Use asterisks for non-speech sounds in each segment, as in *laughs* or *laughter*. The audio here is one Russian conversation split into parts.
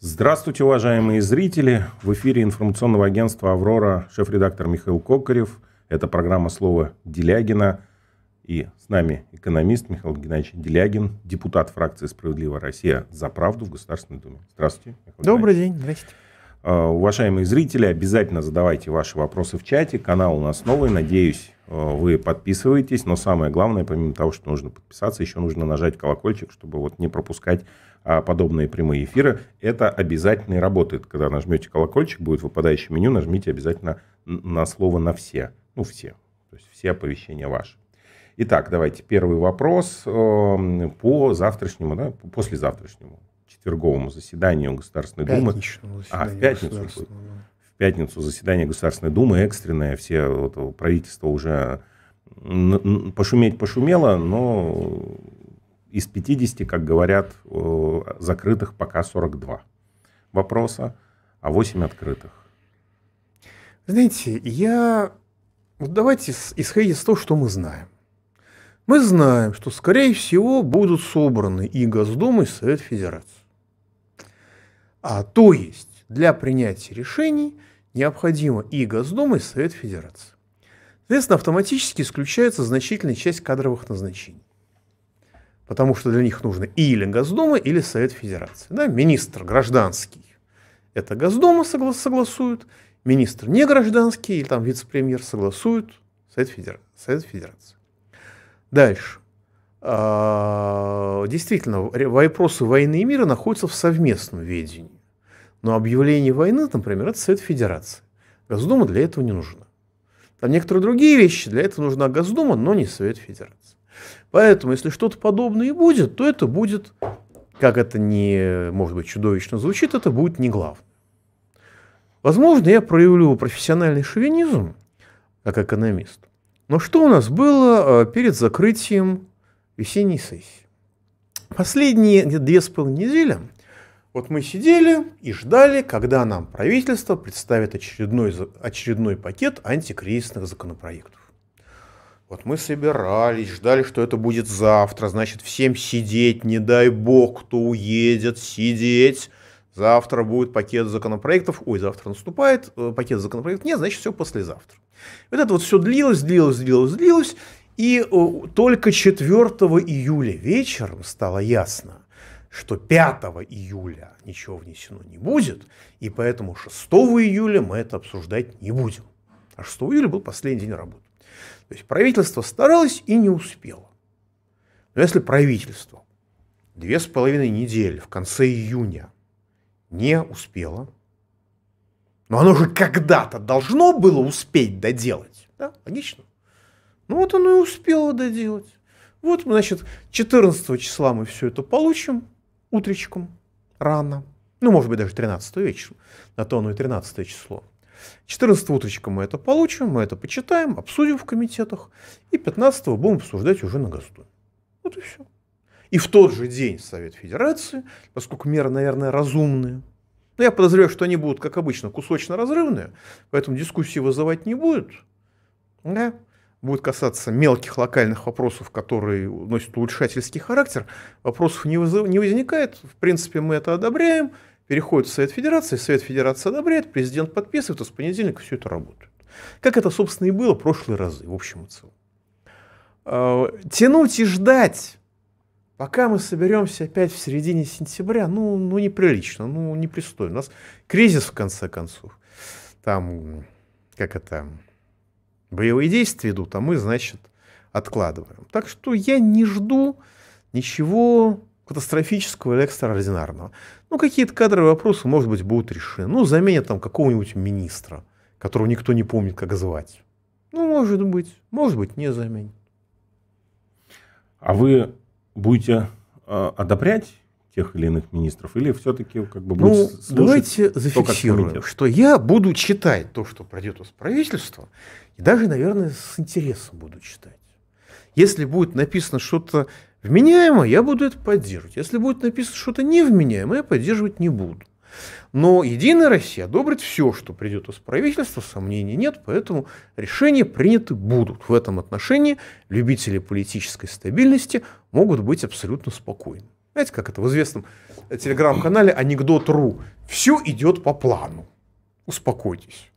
Здравствуйте, уважаемые зрители. В эфире информационного агентства «Аврора» шеф-редактор Михаил Кокарев. Это программа «Слово Делягина». И с нами экономист Михаил Геннадьевич Делягин, депутат фракции «Справедливая Россия» за правду в Государственной Думе. Здравствуйте. Михаил Добрый день. Здравствуйте. Э, уважаемые зрители, обязательно задавайте ваши вопросы в чате. Канал у нас новый, надеюсь, э, вы подписываетесь. Но самое главное, помимо того, что нужно подписаться, еще нужно нажать колокольчик, чтобы вот не пропускать а, подобные прямые эфиры. Это обязательно и работает. Когда нажмете колокольчик, будет выпадающее меню, нажмите обязательно на слово «на все». Ну, все. То есть все оповещения ваши. Итак, давайте первый вопрос э, по завтрашнему, да, по послезавтрашнему четверговому заседанию Государственной Думы. А, в пятницу. В пятницу заседание Государственной Думы экстренное. Все вот, правительство уже пошуметь пошумело, но из 50, как говорят, закрытых пока 42 вопроса, а 8 открытых. Знаете, я... Вот давайте исходить из того, что мы знаем. Мы знаем, что, скорее всего, будут собраны и Госдума, и Совет Федерации. А, то есть для принятия решений необходимо и Госдума, и Совет Федерации. Соответственно, автоматически исключается значительная часть кадровых назначений. Потому что для них нужно или Госдума, или Совет Федерации. Да, министр гражданский – это Госдума соглас согласует, министр не гражданский или там вице-премьер согласуют Совет, Федер... Совет Федерации. Дальше. А, действительно, вопросы войны и мира находятся в совместном ведении. Но объявление войны, например, это Совет Федерации. Госдума для этого не нужна. Там некоторые другие вещи, для этого нужна Госдума, но не Совет Федерации. Поэтому, если что-то подобное и будет, то это будет, как это не, может быть, чудовищно звучит, это будет не главное. Возможно, я проявлю профессиональный шовинизм как экономист. Но что у нас было э, перед закрытием весенней сессии? Последние две с половиной недели вот мы сидели и ждали, когда нам правительство представит очередной, очередной пакет антикризисных законопроектов. Вот мы собирались, ждали, что это будет завтра, значит, всем сидеть, не дай бог, кто уедет, сидеть. Завтра будет пакет законопроектов, ой, завтра наступает, э, пакет законопроектов нет, значит, все послезавтра. Вот это вот все длилось, длилось, длилось, длилось, и э, только 4 июля вечером стало ясно, что 5 июля ничего внесено не будет, и поэтому 6 июля мы это обсуждать не будем. А 6 июля был последний день работы. То есть правительство старалось и не успело. Но если правительство две с половиной недели в конце июня не успело, но оно же когда-то должно было успеть доделать, да, логично. Ну вот оно и успело доделать. Вот, значит, 14 числа мы все это получим, утречком, рано, ну, может быть, даже 13 вечером, на то оно и 13 число. 14 утречком мы это получим, мы это почитаем, обсудим в комитетах, и 15 будем обсуждать уже на Госдуме. Вот и все. И в тот же день Совет Федерации, поскольку меры, наверное, разумные, но я подозреваю, что они будут, как обычно, кусочно-разрывные, поэтому дискуссии вызывать не будут. Да? будет касаться мелких локальных вопросов, которые носят улучшательский характер, вопросов не, вызыв... не возникает. В принципе, мы это одобряем. Переходит в Совет Федерации, Совет Федерации одобряет, президент подписывает, а с понедельника все это работает. Как это, собственно, и было в прошлые разы, в общем и целом. А, тянуть и ждать, пока мы соберемся опять в середине сентября, ну, ну неприлично, ну, непристойно. У нас кризис, в конце концов. Там, как это, боевые действия идут, а мы, значит, откладываем. Так что я не жду ничего катастрофического или экстраординарного. Ну, какие-то кадровые вопросы, может быть, будут решены. Ну, заменят там какого-нибудь министра, которого никто не помнит, как звать. Ну, может быть. Может быть, не заменят. А вы будете э, одобрять тех или иных министров? Или все-таки как бы ну, будет слушать Давайте то, зафиксируем, что я буду читать то, что пройдет из правительства, и даже, наверное, с интересом буду читать. Если будет написано что-то вменяемое, я буду это поддерживать. Если будет написано что-то невменяемое, я поддерживать не буду. Но Единая Россия одобрит все, что придет из правительства, сомнений нет, поэтому решения приняты будут. В этом отношении любители политической стабильности могут быть абсолютно спокойны. Знаете, как это в известном телеграм-канале анекдот.ру. Все идет по плану. Успокойтесь.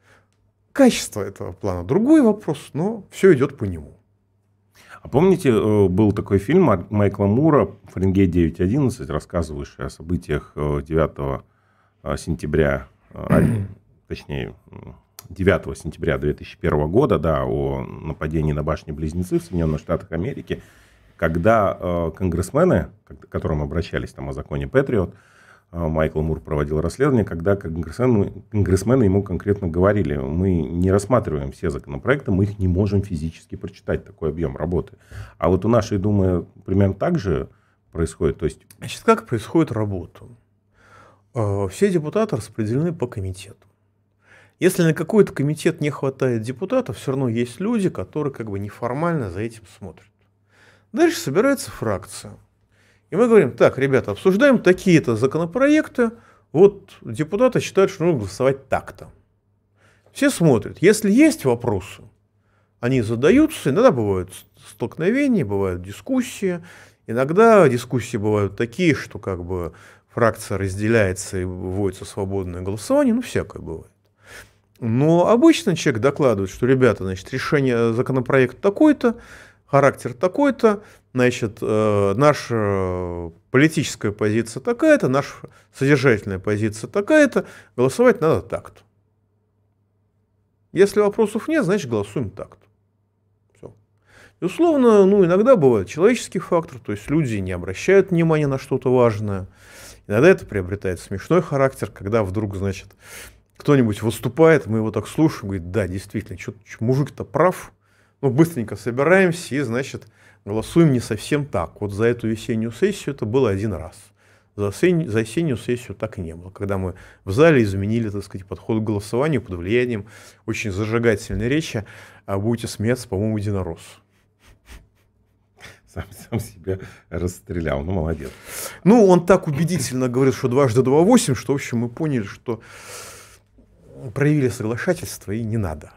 Качество этого плана другой вопрос, но все идет по нему. А помните, э, был такой фильм Майкла Мура «Фаренгейт 9.11», рассказывающий о событиях 9 э, э, сентября, *clears throat* точнее, 9 сентября 2001 года, да, о нападении на башни-близнецы в Соединенных Штатах Америки – когда э, конгрессмены, к которым обращались там о законе Патриот, э, Майкл Мур проводил расследование, когда конгрессмены, конгрессмены ему конкретно говорили, мы не рассматриваем все законопроекты, мы их не можем физически прочитать, такой объем работы. А вот у нашей Думы примерно так же происходит. То есть... Значит, как происходит работа? Э, все депутаты распределены по комитету. Если на какой-то комитет не хватает депутатов, все равно есть люди, которые как бы неформально за этим смотрят. Дальше собирается фракция. И мы говорим, так, ребята, обсуждаем такие-то законопроекты, вот депутаты считают, что нужно голосовать так-то. Все смотрят. Если есть вопросы, они задаются, иногда бывают столкновения, бывают дискуссии. Иногда дискуссии бывают такие, что как бы фракция разделяется и вводится свободное голосование, ну, всякое бывает. Но обычно человек докладывает, что, ребята, значит, решение э, законопроекта такой-то, характер такой-то, значит, э, наша политическая позиция такая-то, наша содержательная позиция такая-то, голосовать надо так-то. Если вопросов нет, значит, голосуем так-то. И условно, ну, иногда бывает человеческий фактор, то есть люди не обращают внимания на что-то важное. Иногда это приобретает смешной характер, когда вдруг, значит, кто-нибудь выступает, мы его так слушаем, говорит, да, действительно, что мужик-то прав, ну, быстренько собираемся и, значит, голосуем не совсем так. Вот за эту весеннюю сессию это было один раз. За, осень, за осеннюю сессию так не было, когда мы в зале изменили, так сказать, подход к голосованию под влиянием очень зажигательной речи, а будете смеяться, по-моему, единорос *laughs* сам, сам себя расстрелял. Ну, молодец. Ну, он так убедительно говорит, что дважды два восемь, что, в общем, мы поняли, что проявили соглашательство и не надо.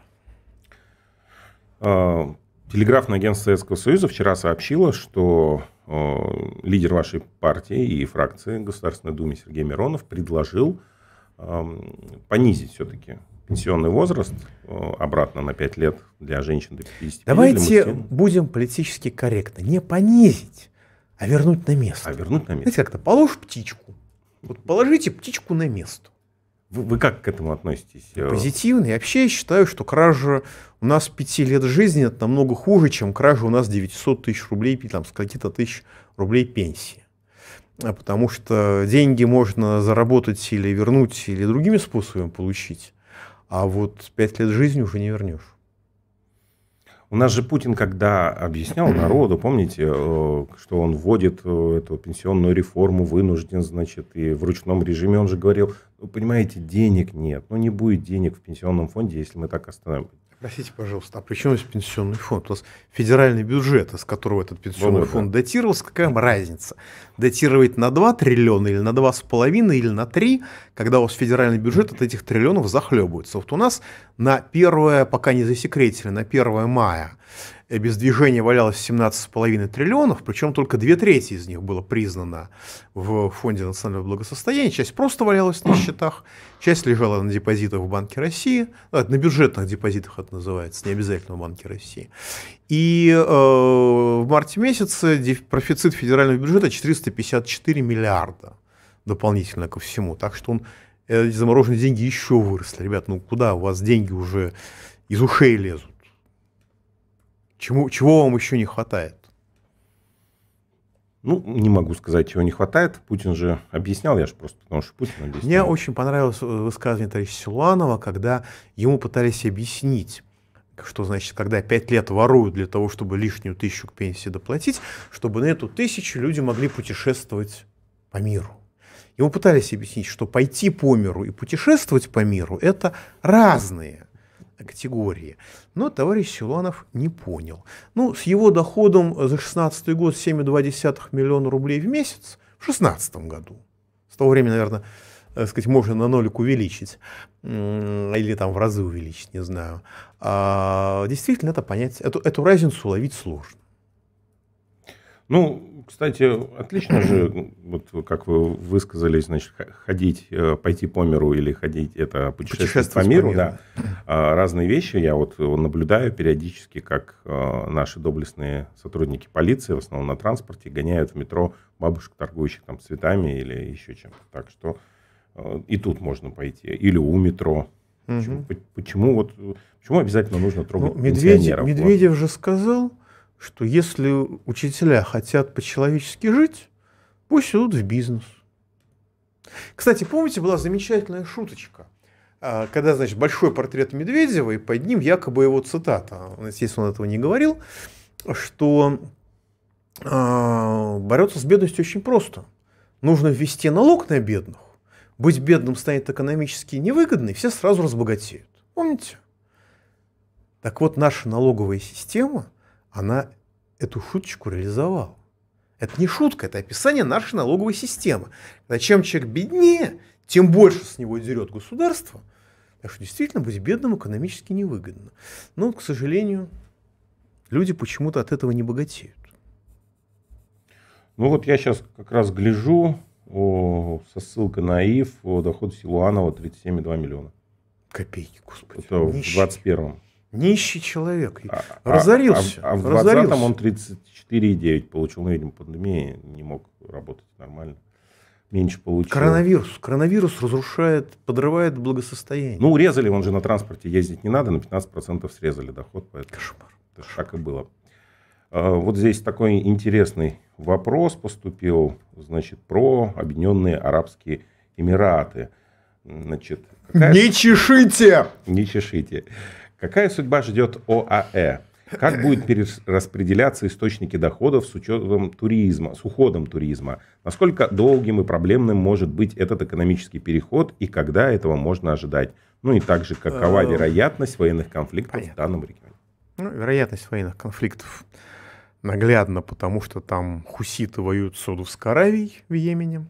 А, телеграфное агентство Советского Союза вчера сообщило, что а, лидер вашей партии и фракции Государственной Думы Сергей Миронов предложил а, понизить все-таки пенсионный возраст обратно на 5 лет для женщин до 50 Давайте будем политически корректно. Не понизить, а вернуть на место. А вернуть на место. Знаете, как-то положь птичку. Вот положите птичку на место. Вы, вы как к этому относитесь? Позитивно. И вообще я считаю, что кража у нас 5 лет жизни это намного хуже, чем кража у нас 900 тысяч рублей, там, с каких-то тысяч рублей пенсии. А потому что деньги можно заработать или вернуть, или другими способами получить, а вот 5 лет жизни уже не вернешь. У нас же Путин, когда объяснял *clears throat* народу, помните, э, что он вводит э, эту пенсионную реформу, вынужден, значит, и в ручном режиме, он же говорил, ну, понимаете, денег нет, ну не будет денег в пенсионном фонде, если мы так остановим. Простите, пожалуйста, а при чем здесь пенсионный фонд? У нас федеральный бюджет, из которого этот пенсионный фонд датировался, какая вам разница? Датировать на 2 триллиона или на 2,5 или на 3, когда у вас федеральный бюджет от этих триллионов захлебывается. Вот у нас на первое, пока не засекретили, на 1 мая Э, без движения валялось 17,5 триллионов, причем только две трети из них было признано в Фонде национального благосостояния, часть просто валялась на счетах, часть лежала на депозитах в Банке России, ну, на бюджетных депозитах это называется, не обязательно в Банке России. И э, в марте месяце профицит федерального бюджета 454 миллиарда дополнительно ко всему, так что он э, эти замороженные деньги еще выросли. Ребят, ну куда у вас деньги уже из ушей лезут? Чему, чего вам еще не хватает? Ну, не могу сказать, чего не хватает. Путин же объяснял, я же просто, потому что Путин объяснял. Мне очень понравилось э, высказывание товарища Силуанова, когда ему пытались объяснить, что значит, когда пять лет воруют для того, чтобы лишнюю тысячу к пенсии доплатить, чтобы на эту тысячу люди могли путешествовать по миру. Ему пытались объяснить, что пойти по миру и путешествовать по миру – это разные категории. Но товарищ Силуанов не понял. Ну, с его доходом за 2016 год 7,2 миллиона рублей в месяц в 2016 году. С того времени, наверное, э, сказать, можно на нолик увеличить, или там в разы увеличить, не знаю. А, действительно, это понять, эту, эту разницу ловить сложно. Ну, кстати, отлично же, вот как вы высказались, значит, ходить, э, пойти по миру или ходить, это путешествие, путешествие по миру, по миру. да. А, разные вещи я вот э, наблюдаю периодически, как а, наши доблестные сотрудники полиции, в основном на транспорте, гоняют в метро бабушек, торгующих там цветами или еще чем-то. Так что а, и тут можно пойти. Или у метро. Угу. Почему, почему вот, почему обязательно нужно трогать ну, Медведев, пенсионеров? Медведев вот. же сказал, что если учителя хотят по-человечески жить, пусть идут в бизнес. Кстати, помните, была замечательная шуточка, а, когда, значит, большой портрет Медведева, и под ним якобы его цитата, естественно, он этого не говорил, что а, бороться с бедностью очень просто. Нужно ввести налог на бедных. Быть бедным станет экономически невыгодно, и все сразу разбогатеют. Помните? Так вот, наша налоговая система – она эту шуточку реализовала. Это не шутка, это описание нашей налоговой системы. Когда чем человек беднее, тем больше с него дерет государство. Так что действительно быть бедным экономически невыгодно. Но, к сожалению, люди почему-то от этого не богатеют. Ну вот я сейчас как раз гляжу о, со ссылкой на ИФ о доходе Силуанова 37,2 миллиона. Копейки, господи. Это нищий. в 21-м. Нищий человек. А, а, разорился. А, а, а в 20-м он 34,9 получил. Ну, видимо, пандемия не мог работать нормально. Меньше получил. Коронавирус. Коронавирус разрушает, подрывает благосостояние. Ну, урезали, он же на транспорте ездить не надо. На 15% срезали доход. Поэтому Кошмар. Это Кошмар. и было. А, вот здесь такой интересный вопрос поступил. Значит, про Объединенные Арабские Эмираты. Значит, какая... Не чешите! Не чешите. Какая судьба ждет ОАЭ? Как будут *clears throat* перераспределяться источники доходов с учетом туризма, с уходом туризма? Насколько долгим и проблемным может быть этот экономический переход и когда этого можно ожидать? Ну и также, какова э, вероятность военных конфликтов Понятно. в данном регионе? Ну, вероятность военных конфликтов наглядно, потому что там хуситы воюют с Саудовской Аравией в Йемене.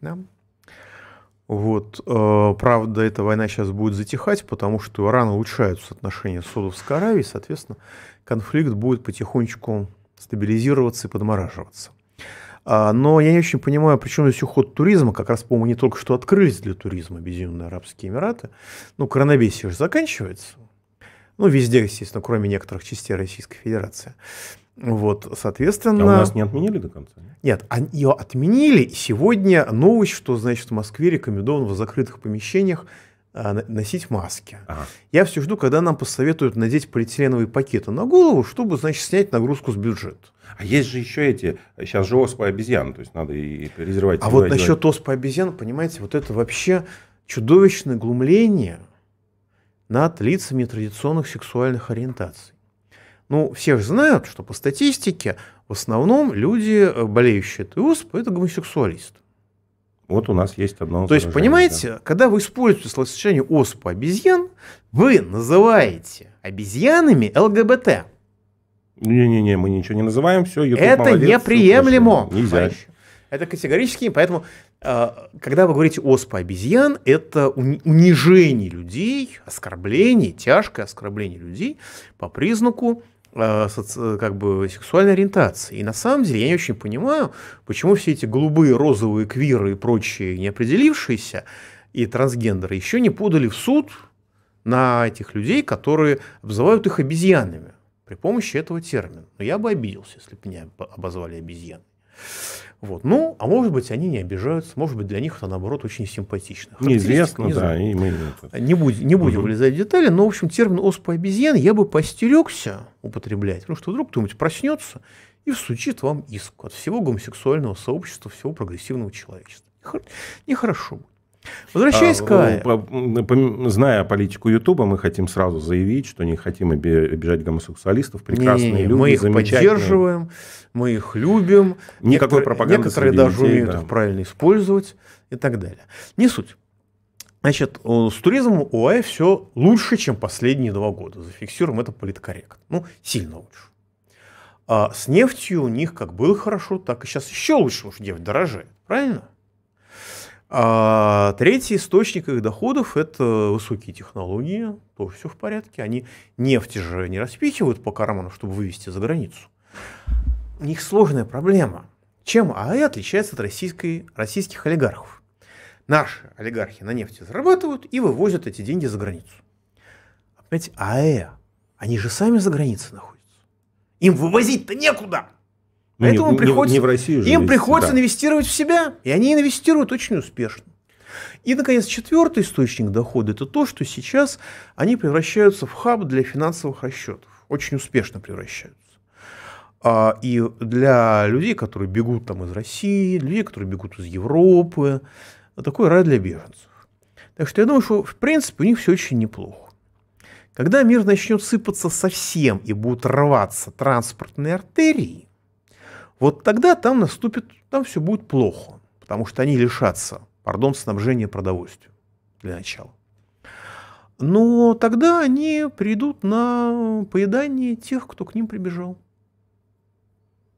Да? Вот, э, правда, эта война сейчас будет затихать, потому что Иран улучшаются отношения с Саудовской Аравией, соответственно, конфликт будет потихонечку стабилизироваться и подмораживаться. А, но я не очень понимаю, причем здесь уход туризма. Как раз, по-моему, они только что открылись для туризма Объединенные Арабские Эмираты. Ну, коронавирус же заканчивается. Ну, везде, естественно, кроме некоторых частей Российской Федерации. Вот, соответственно... А у нас не отменили до конца? Нет, ее отменили. сегодня новость, что, значит, в Москве рекомендовано в закрытых помещениях э, носить маски. Ага. Я все жду, когда нам посоветуют надеть полиэтиленовые пакеты на голову, чтобы, значит, снять нагрузку с бюджета. А есть же еще эти, сейчас же оспа обезьян, то есть надо и резервать. А вот насчет делать. оспа обезьян, понимаете, вот это вообще чудовищное глумление над лицами традиционных сексуальных ориентаций. Ну, все же знают, что по статистике в основном люди, э, болеющие ТИУСП, это гомосексуалисты. Вот у нас есть одно. То есть, понимаете, да. когда вы используете словосочетание ОСП обезьян, вы называете обезьянами ЛГБТ. Не-не-не, мы ничего не называем, все, YouTube Это молодец, неприемлемо. Нельзя. Это категорически, поэтому, э, когда вы говорите ОСП обезьян, это унижение людей, оскорбление, тяжкое оскорбление людей по признаку Э, э, как бы сексуальной ориентации. И на самом деле я не очень понимаю, почему все эти голубые, розовые, квиры и прочие неопределившиеся и трансгендеры еще не подали в суд на этих людей, которые обзывают их обезьянами при помощи этого термина. Но я бы обиделся, если бы меня обозвали обезьяной. Вот. Ну, а может быть, они не обижаются, может быть, для них это, наоборот, очень симпатично. Неизвестно, не да. И мы... Не, будь, не будем угу. влезать в детали, но, в общем, термин оспа обезьян я бы постерегся употреблять, потому что вдруг кто-нибудь проснется и всучит вам иск от всего гомосексуального сообщества, всего прогрессивного человечества. Нехорошо будет. Возвращаясь а, к Ае. Зная политику Ютуба, мы хотим сразу заявить, что не хотим обижать гомосексуалистов. Прекрасные не, люди, Мы их поддерживаем, мы их любим. Никакой некоторые, пропаганды Некоторые даже детей, умеют да. их правильно использовать и так далее. Не суть. Значит, с туризмом у АЭ все лучше, чем последние два года. Зафиксируем это политкорректно. Ну, сильно лучше. А с нефтью у них как было хорошо, так и сейчас еще лучше, уж что нефть дорожает. Правильно? А третий источник их доходов – это высокие технологии, то все в порядке. Они нефти же не распихивают по карману, чтобы вывести за границу. У них сложная проблема. Чем АЭ отличается от российской, российских олигархов? Наши олигархи на нефти зарабатывают и вывозят эти деньги за границу. А понимаете, АЭ, они же сами за границей находятся. Им вывозить-то некуда. Ну, Поэтому не, приходится, не, в Россию же им приходится да. инвестировать в себя. И они инвестируют очень успешно. И, наконец, четвертый источник дохода – это то, что сейчас они превращаются в хаб для финансовых расчетов. Очень успешно превращаются. А, и для людей, которые бегут там из России, людей, которые бегут из Европы, такой рай для беженцев. Так что я думаю, что в принципе у них все очень неплохо. Когда мир начнет сыпаться совсем и будут рваться транспортные артерии, вот тогда там наступит, там все будет плохо, потому что они лишатся, пардон, снабжения продовольствием для начала. Но тогда они придут на поедание тех, кто к ним прибежал.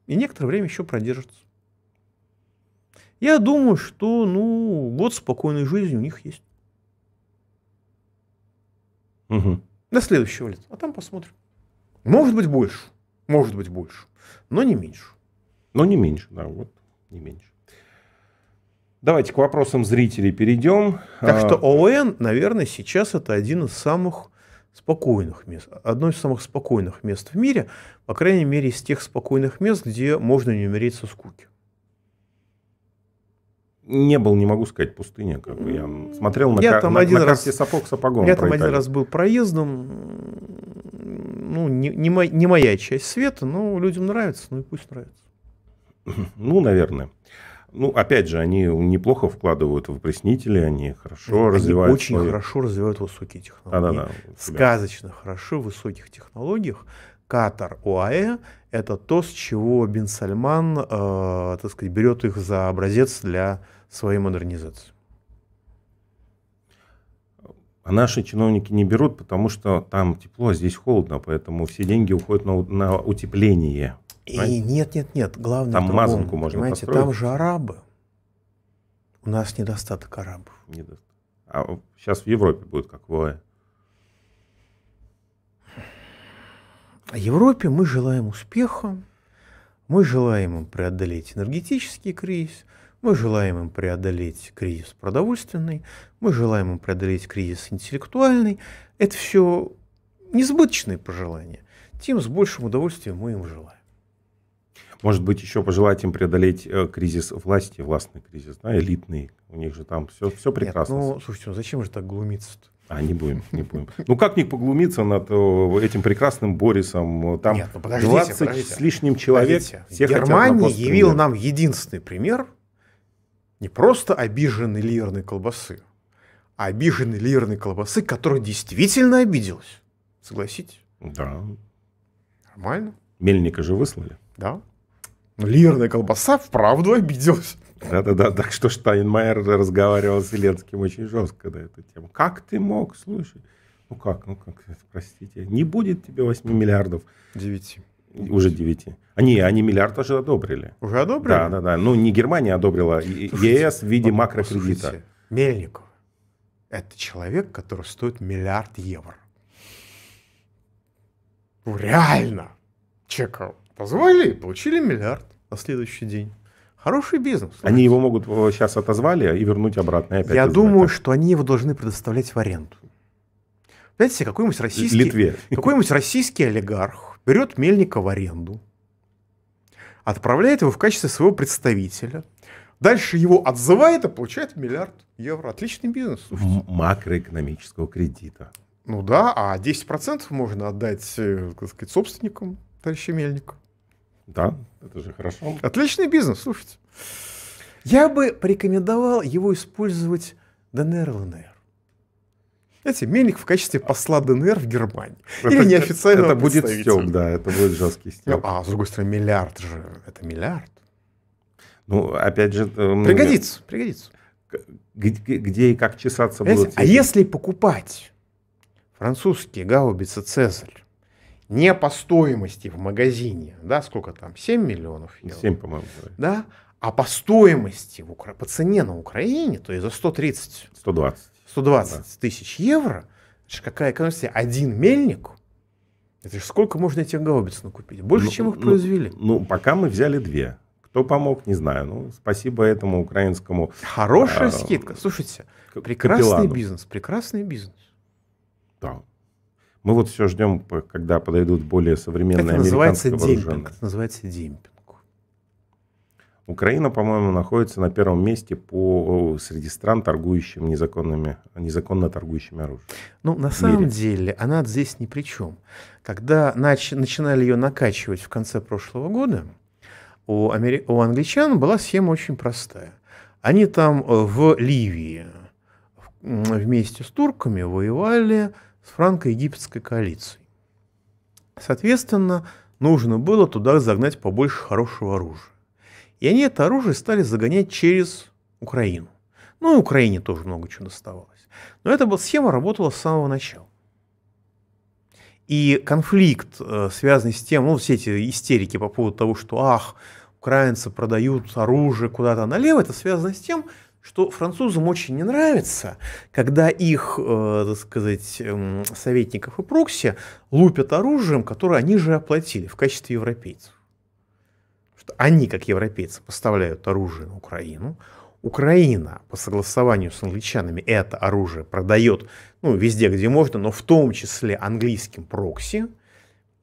И некоторое время еще продержатся. Я думаю, что ну, год спокойной жизни у них есть. Угу. До следующего лета. А там посмотрим. Может быть больше. Может быть больше. Но не меньше. Но не меньше, да, вот, не меньше. Давайте к вопросам зрителей перейдем. Так что а, ООН, наверное, сейчас это один из самых спокойных мест, одно из самых спокойных мест в мире, по крайней мере, из тех спокойных мест, где можно не умереть со скуки. Не был, не могу сказать, пустыня. Как бы. Я смотрел на, я кар- там на, один на раз, сапог сапогом. Я там Италию. один раз был проездом. Ну, не, не, моя, не моя часть света, но людям нравится, ну и пусть нравится. *laughs* Ну, наверное. Ну, опять же, они неплохо вкладывают в опреснители, они хорошо они развивают. Очень свой... хорошо развивают высокие технологии. Да, да, да. Сказочно хорошо в высоких технологиях. Катар ОАЭ – это то, с чего Бен Сальман, э, так сказать, берет их за образец для своей модернизации. А наши чиновники не берут, потому что там тепло, а здесь холодно, поэтому все деньги уходят на, на утепление. И нет, нет, нет, главное Там другом, мазанку можно понимаете, построить. Там же арабы. У нас недостаток арабов. А сейчас в Европе будет как в Европе мы желаем успеха, мы желаем им преодолеть энергетический кризис, мы желаем им преодолеть кризис продовольственный, мы желаем им преодолеть кризис интеллектуальный. Это все несбыточные пожелания. Тем с большим удовольствием мы им желаем. Может быть, еще пожелать им преодолеть э, кризис власти, властный кризис, да, элитный. У них же там все, все прекрасно. Нет, ну, слушайте, ну зачем же так глумиться-то? А, не будем, не будем. Ну, как не поглумиться над э, этим прекрасным Борисом? Там Нет, ну, подождите, 20 подождите. с лишним человек. Все Германия явила нам единственный пример не просто обиженной лирной колбасы, а обиженной лирной колбасы, которая действительно обиделась. Согласитесь? Да. Нормально. Мельника же выслали. Да. Лирная колбаса вправду обиделась. Да-да-да, так что Штайнмайер разговаривал с Зеленским очень жестко на эту тему. Как ты мог, слушай? Ну как, ну как, простите. Не будет тебе 8 миллиардов. 9. Уже 9. Они, они миллиард уже одобрили. Уже одобрили? Да, да, да. Ну, не Германия одобрила, слушайте, ЕС в виде макрокредита. Слушайте, Мельников – это человек, который стоит миллиард евро. Ну, реально. Чекал. Позвали получили миллиард на следующий день. Хороший бизнес. Слушайте. Они его могут э, сейчас отозвали и вернуть обратно. И опять Я думаю, что они его должны предоставлять в аренду. Знаете, какой-нибудь российский, Литве. какой-нибудь российский олигарх берет мельника в аренду, отправляет его в качестве своего представителя, дальше его отзывает и получает миллиард евро. Отличный бизнес. Слушайте. Макроэкономического кредита. Ну да, а 10% можно отдать, э, так сказать, собственникам товарища Мельника. Да, это же хорошо. Отличный бизнес, слушайте. Я бы порекомендовал его использовать ДНР, ЛНР. Знаете, Мельник в качестве а. посла ДНР в Германии. Это, Или неофициально Это будет стёб, да, это будет жесткий стёб. Ну, а, с другой стороны, миллиард же, это миллиард. Ну, опять же... Э, пригодится, мне... пригодится. Где, где и как чесаться Понимаете? будут. А если покупать французские гаубицы «Цезарь», не по стоимости в магазине, да, сколько там, 7 миллионов евро. 7, по-моему. Да, а по стоимости, в Укра... по цене на Украине, то есть за 130... 120. 120 да. тысяч евро, это какая экономия, один мельник, это же сколько можно этих гаубиц накупить? Больше, ну, чем их ну, произвели. Ну, пока мы взяли две. Кто помог, не знаю. Ну, спасибо этому украинскому... Хорошая а, скидка. Слушайте, прекрасный капеллану. бизнес, прекрасный бизнес. Да, мы вот все ждем, когда подойдут более современные это называется демпинг. Это называется демпинг. Украина, по-моему, находится на первом месте по среди стран, торгующим незаконными, незаконно торгующими оружием. Ну, на самом деле, она здесь ни при чем. Когда нач, начинали ее накачивать в конце прошлого года, у, амери... у англичан была схема очень простая. Они там э, в Ливии вместе с турками воевали с франко-египетской коалицией. Соответственно, нужно было туда загнать побольше хорошего оружия. И они это оружие стали загонять через Украину. Ну и Украине тоже много чего доставалось. Но эта схема работала с самого начала. И конфликт, э, связанный с тем, ну, все эти истерики по поводу того, что, ах, украинцы продают оружие куда-то налево, это связано с тем, что что французам очень не нравится, когда их, э, так сказать, э, советников и прокси лупят оружием, которое они же оплатили в качестве европейцев. Что они, как европейцы, поставляют оружие на Украину, Украина по согласованию с англичанами это оружие продает ну, везде, где можно, но в том числе английским прокси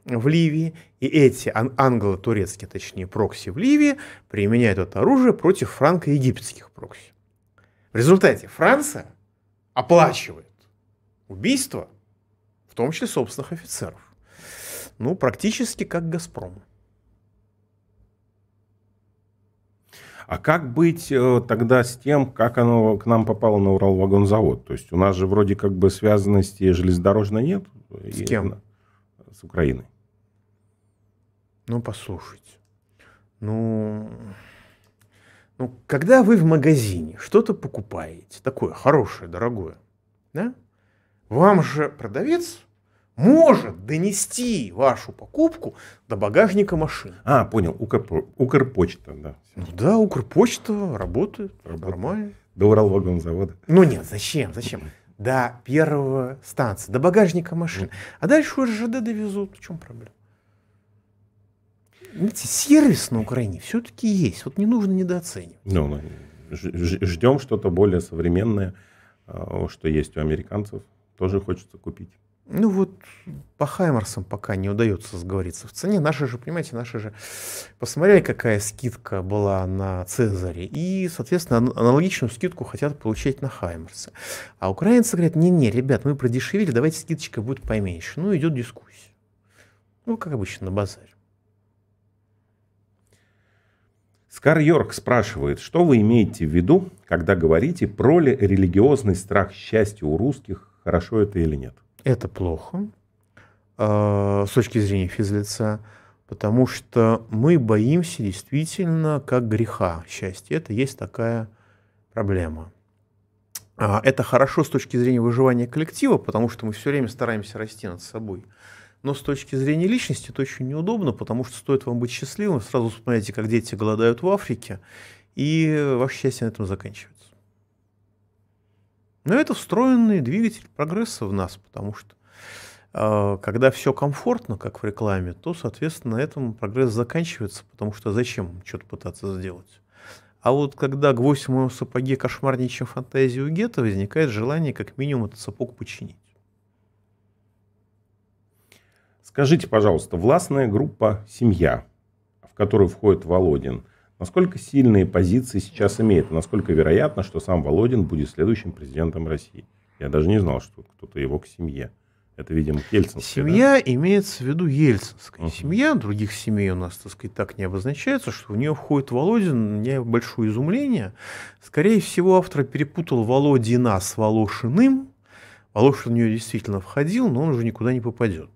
в Ливии. И эти англо-турецкие, точнее, прокси в Ливии применяют это оружие против франко-египетских прокси. В результате Франция оплачивает убийство, в том числе собственных офицеров. Ну, практически как «Газпром». А как быть э, тогда с тем, как оно к нам попало на Уралвагонзавод? То есть у нас же вроде как бы связанности железнодорожной нет. С и... кем? С Украиной. Ну, послушайте. Ну, ну, когда вы в магазине что-то покупаете, такое хорошее, дорогое, да, вам же продавец может донести вашу покупку до багажника машины. А, понял, Укр, Укрпочта, да. Ну да, Укрпочта работает, работает. нормально. До Уралвагонзавода. Ну нет, зачем, зачем? До первого станции, до багажника машины. А дальше уже РЖД довезут, в чем проблема? знаете, сервис на Украине все-таки есть. Вот не нужно недооценивать. Ну, ну ждем что-то более современное, а, что есть у американцев. Тоже хочется купить. Ну вот по Хаймарсам пока не удается сговориться в цене. Наши же, понимаете, наши же посмотрели, какая скидка была на Цезаре. И, соответственно, аналогичную скидку хотят получать на Хаймерсы. А украинцы говорят, не-не, ребят, мы продешевили, давайте скидочка будет поменьше. Ну, идет дискуссия. Ну, как обычно, на базаре. Скар Йорк спрашивает, что вы имеете в виду, когда говорите про ли религиозный страх счастья у русских, хорошо это или нет? Это плохо э, с точки зрения физлица, потому что мы боимся действительно как греха счастья. Это есть такая проблема. А, это хорошо с точки зрения выживания коллектива, потому что мы все время стараемся расти над собой. Но с точки зрения личности это очень неудобно, потому что стоит вам быть счастливым, сразу вспоминаете, как дети голодают в Африке, и ваше счастье на этом заканчивается. Но это встроенный двигатель прогресса в нас, потому что а, когда все комфортно, как в рекламе, то, соответственно, на этом прогресс заканчивается, потому что зачем что-то пытаться сделать. А вот когда гвоздь в моем сапоге кошмарнее, чем фантазия у Гетто, возникает желание как минимум этот сапог починить. Скажите, пожалуйста, властная группа «Семья», в которую входит Володин, насколько сильные позиции сейчас имеет? Насколько вероятно, что сам Володин будет следующим президентом России? Я даже не знал, что кто-то его к семье. Это, видимо, ельцинская. Семья да? имеется в виду ельцинская. Uh-huh. Семья других семей у нас, так сказать, так не обозначается, что в нее входит Володин. У меня большое изумление. Скорее всего, автор перепутал Володина с Волошиным. Волошин в нее действительно входил, но он уже никуда не попадет.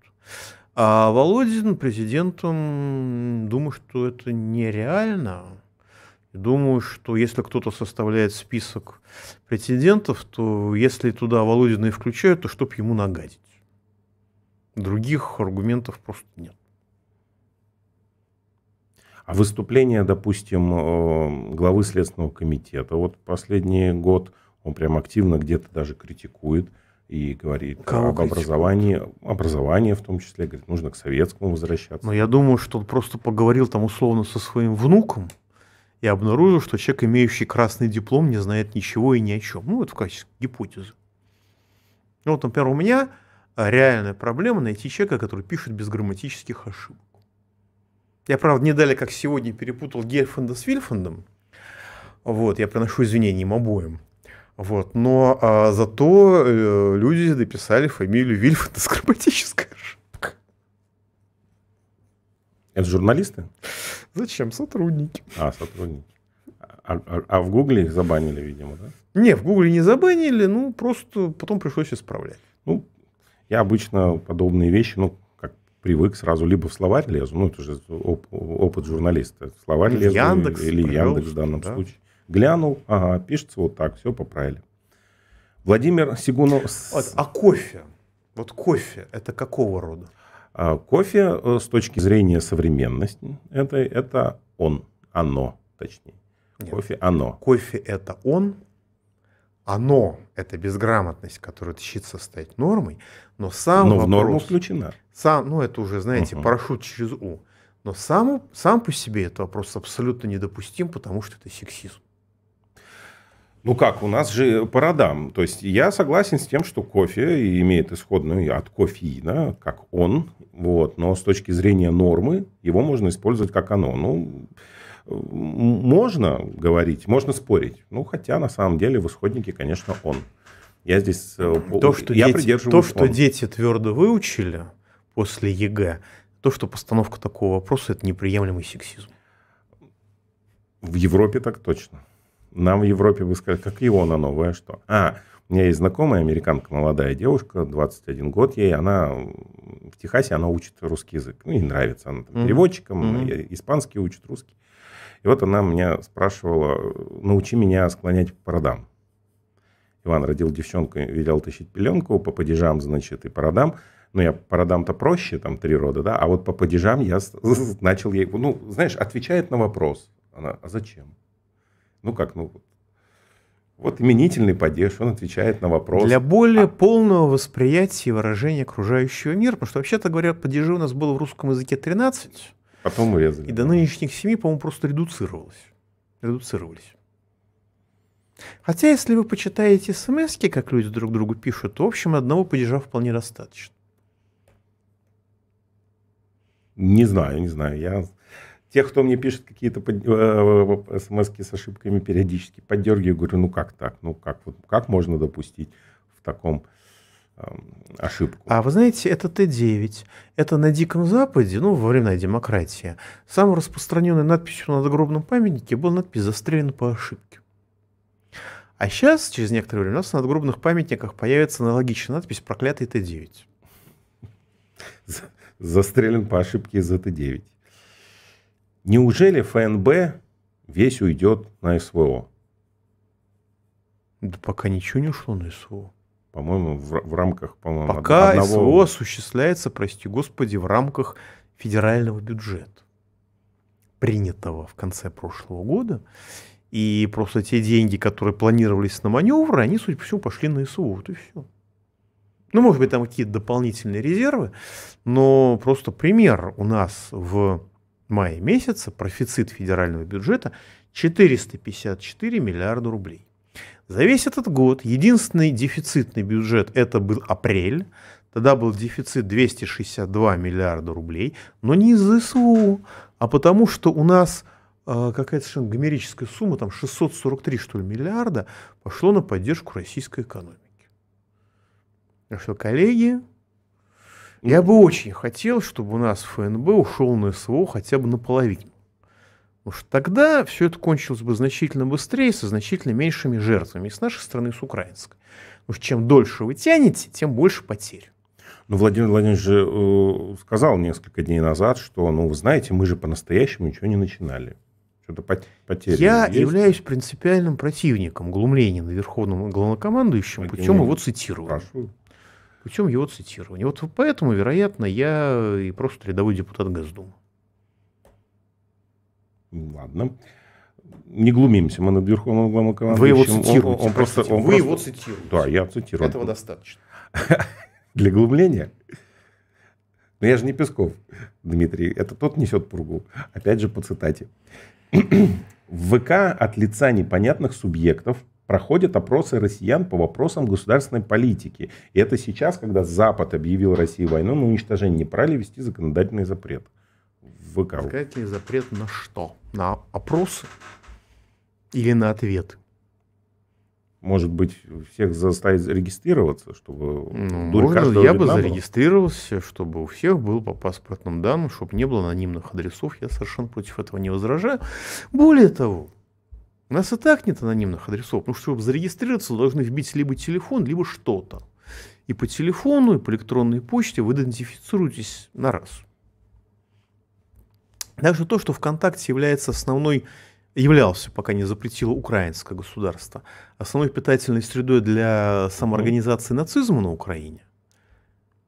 А Володин президентом, думаю, что это нереально. Думаю, что если кто-то составляет список претендентов, то если туда Володина и включают, то чтоб ему нагадить. Других аргументов просто нет. А выступление, допустим, э, главы Следственного комитета, вот последний год он прям активно где-то даже критикует – и говорит Кого об образовании, образование в том числе, говорит, нужно к советскому возвращаться. Но я думаю, что он просто поговорил там условно со своим внуком и обнаружил, что человек, имеющий красный диплом, не знает ничего и ни о чем. Ну, вот в качестве гипотезы. Ну, вот, например, у меня э, реальная проблема найти человека, который пишет без грамматических ошибок. Я, правда, не далее, как сегодня перепутал Гельфанда с Вильфандом. Вот, я приношу извинения им обоим. Вот. Но а, зато э, люди дописали фамилию Вильф, это скроматическая ошибка. Это журналисты? Зачем? Сотрудники. А, сотрудники. А, а, а в Гугле их забанили, видимо, да? Не, в Гугле не забанили, ну, просто потом пришлось исправлять. Ну, я обычно подобные вещи, ну, как привык сразу либо в словарь лезу, ну, это же оп- опыт журналиста. В словарь лезу Яндекс, или Яндекс в данном да. случае глянул, ага, пишется вот так, все поправили. Владимир Сигунов... Вот, а кофе? Вот кофе, это какого рода? А, кофе э, с точки зрения современности, это, это он, оно, точнее. Нет. Кофе оно. Кофе это он, оно – это безграмотность, которая тщится стать нормой, но сам но вопрос, в норму включена. Сам, ну, это уже, знаете, угу. парашют через «у». Но сам, сам по себе этот вопрос абсолютно недопустим, потому что это сексизм. Ну как, у нас же по родам. То есть я согласен с тем, что кофе имеет исходную от кофеина, как он. Вот. Но с точки зрения нормы его можно использовать как оно. Ну, можно говорить, можно спорить. Ну, хотя на самом деле в исходнике, конечно, он. Я здесь... Э, то, что, я дети, то, что он. дети твердо выучили после ЕГЭ, то, что постановка такого вопроса – это неприемлемый сексизм. В Европе так точно. Нам в Европе бы сказали, как его на новое что. А, у меня есть знакомая американка, молодая девушка, 21 год ей, она в Техасе, она учит русский язык. Ну, ей нравится, она там переводчиком, mm-hmm. испанский учит, русский. И вот она меня спрашивала, научи меня склонять к породам. Иван родил девчонку, велел тащить пеленку по падежам, значит, и породам. Ну, я породам-то проще, там, три рода, да, а вот по падежам я начал ей, ну, знаешь, отвечает на вопрос. Она, а зачем? Ну как, ну вот. Вот именительный падеж, он отвечает на вопрос. Для более а... полного восприятия и выражения окружающего мира, потому что, вообще-то говоря, падежи у нас было в русском языке 13. Потом урезали. И до нынешних семи, по-моему, просто редуцировалось. Редуцировались. Хотя, если вы почитаете смс как люди друг другу пишут, то, в общем, одного падежа вполне достаточно. Не знаю, не знаю. Я Тех, кто мне пишет какие-то под... Э, смс с ошибками периодически, поддергиваю, говорю, ну как так, ну как, вот, как можно допустить в таком эм, ошибку. А вы знаете, это Т-9. Это на Диком Западе, ну, во времена демократии, самой распространенной надписью на надгробном памятнике была надпись «Застрелен по ошибке». А сейчас, через некоторое время, у нас на надгробных памятниках появится аналогичная надпись «Проклятый Т-9». Застрелен по ошибке из Т-9. Неужели ФНБ весь уйдет на СВО? Да пока ничего не ушло на СВО. По-моему, в, в рамках, по-моему, Пока одного... СВО осуществляется, прости господи, в рамках федерального бюджета, принятого в конце прошлого года. И просто те деньги, которые планировались на маневры, они, судя по всему, пошли на СУ. Вот и все. Ну, может быть, там какие-то дополнительные резервы, но просто пример у нас в мае месяца профицит федерального бюджета 454 миллиарда рублей. За весь этот год единственный дефицитный бюджет это был апрель. Тогда был дефицит 262 миллиарда рублей, но не из-за СУ, а потому что у нас э, какая-то совершенно гомерическая сумма, там 643 что ли миллиарда, пошло на поддержку российской экономики. Так что, коллеги, я бы очень хотел, чтобы у нас ФНБ ушел на СВО хотя бы наполовину. Потому что тогда все это кончилось бы значительно быстрее, со значительно меньшими жертвами и с нашей стороны, и с украинской. Потому что чем дольше вы тянете, тем больше потерь. Ну, Владимир Владимирович же э, сказал несколько дней назад, что, ну, вы знаете, мы же по-настоящему ничего не начинали. Что-то потеряли. Я есть? являюсь принципиальным противником глумления на верховном главнокомандующем Владимир, путем его цитирования. Прошу путем его цитирования. Вот поэтому, вероятно, я и просто рядовой депутат Госдумы. Ладно. Не глумимся, мы над Верховным Главнокомандующим. Вы его цитируете. Он, он, просто, он Вы просто... его цитируете. Да, я цитирую. Этого достаточно. *laughs* Для глумления? Но ну, я же не Песков, Дмитрий. Это тот несет пургу. Опять же, по цитате. *clears throat* В ВК от лица непонятных субъектов – проходят опросы россиян по вопросам государственной политики. И это сейчас, когда Запад объявил России войну на уничтожение, не пора ли вести законодательный запрет? В Законодательный запрет на что? На опрос или на ответ? Может быть, всех заставить зарегистрироваться, чтобы... Ну, можно, я бы было. зарегистрировался, чтобы у всех было по паспортным данным, чтобы не было анонимных адресов. Я совершенно против этого не возражаю. Более того, у нас и так нет анонимных адресов, потому что чтобы зарегистрироваться, должны вбить либо телефон, либо что-то. И по телефону, и по электронной почте вы идентифицируетесь на раз. Также то, что ВКонтакте является основной, являлся, пока не запретило украинское государство, основной питательной средой для самоорганизации нацизма на Украине,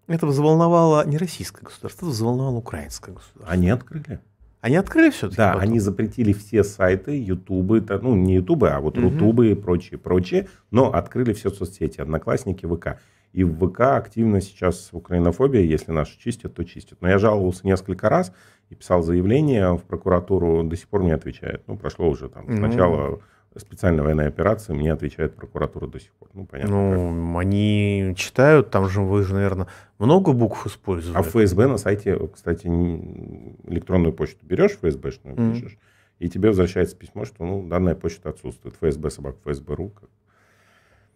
это взволновало не российское государство, это взволновало украинское государство. Они открыли. Они открыли все-таки? Да, потом? они запретили все сайты, ютубы, ну не ютубы, а вот угу. рутубы и прочее, прочее, но открыли все соцсети, одноклассники, ВК. И в ВК активно сейчас украинофобия, если наши чистят, то чистят. Но я жаловался несколько раз и писал заявление в прокуратуру, до сих пор не отвечает. Ну, прошло уже там, сначала. Ну. начала специальная военная операция, мне отвечает прокуратура до сих пор. Ну, понятно. Ну, как. они читают, там же вы же, наверное, много букв использовали. А ФСБ на сайте, кстати, электронную почту берешь, ФСБшную mm-hmm. пишешь, и тебе возвращается письмо, что ну, данная почта отсутствует. ФСБ собак, ФСБ.ру.